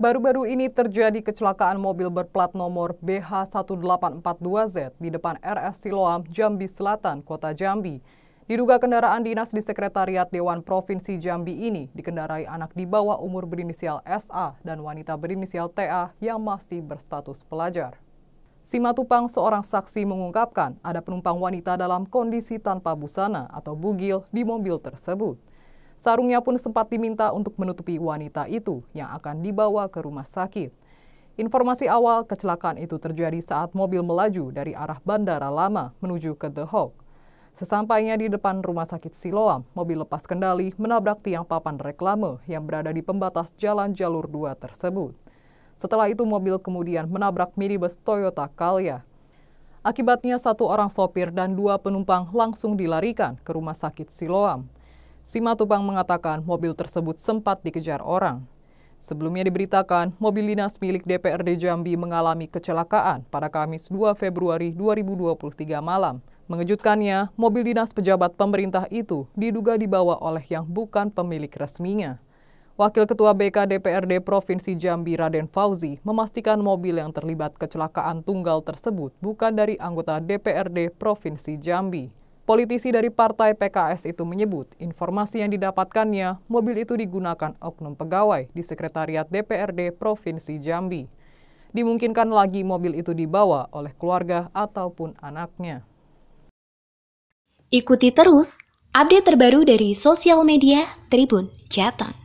Baru-baru ini terjadi kecelakaan mobil berplat nomor BH1842Z di depan RS Siloam, Jambi Selatan, Kota Jambi. Diduga kendaraan dinas di Sekretariat Dewan Provinsi Jambi ini dikendarai anak di bawah umur berinisial SA dan wanita berinisial TA yang masih berstatus pelajar. Simatupang seorang saksi mengungkapkan ada penumpang wanita dalam kondisi tanpa busana atau bugil di mobil tersebut. Sarungnya pun sempat diminta untuk menutupi wanita itu yang akan dibawa ke rumah sakit. Informasi awal kecelakaan itu terjadi saat mobil melaju dari arah Bandara Lama menuju ke The Hawk. Sesampainya di depan rumah sakit Siloam, mobil lepas kendali menabrak tiang papan reklame yang berada di pembatas jalan jalur 2 tersebut. Setelah itu mobil kemudian menabrak minibus Toyota Calya Akibatnya satu orang sopir dan dua penumpang langsung dilarikan ke rumah sakit Siloam. Simatupang mengatakan mobil tersebut sempat dikejar orang. Sebelumnya diberitakan, mobil dinas milik DPRD Jambi mengalami kecelakaan pada Kamis 2 Februari 2023 malam. Mengejutkannya, mobil dinas pejabat pemerintah itu diduga dibawa oleh yang bukan pemilik resminya. Wakil Ketua BK DPRD Provinsi Jambi Raden Fauzi memastikan mobil yang terlibat kecelakaan tunggal tersebut bukan dari anggota DPRD Provinsi Jambi. Politisi dari partai PKS itu menyebut informasi yang didapatkannya mobil itu digunakan oknum pegawai di Sekretariat DPRD Provinsi Jambi. Dimungkinkan lagi mobil itu dibawa oleh keluarga ataupun anaknya. Ikuti terus update terbaru dari sosial media Tribun Jateng.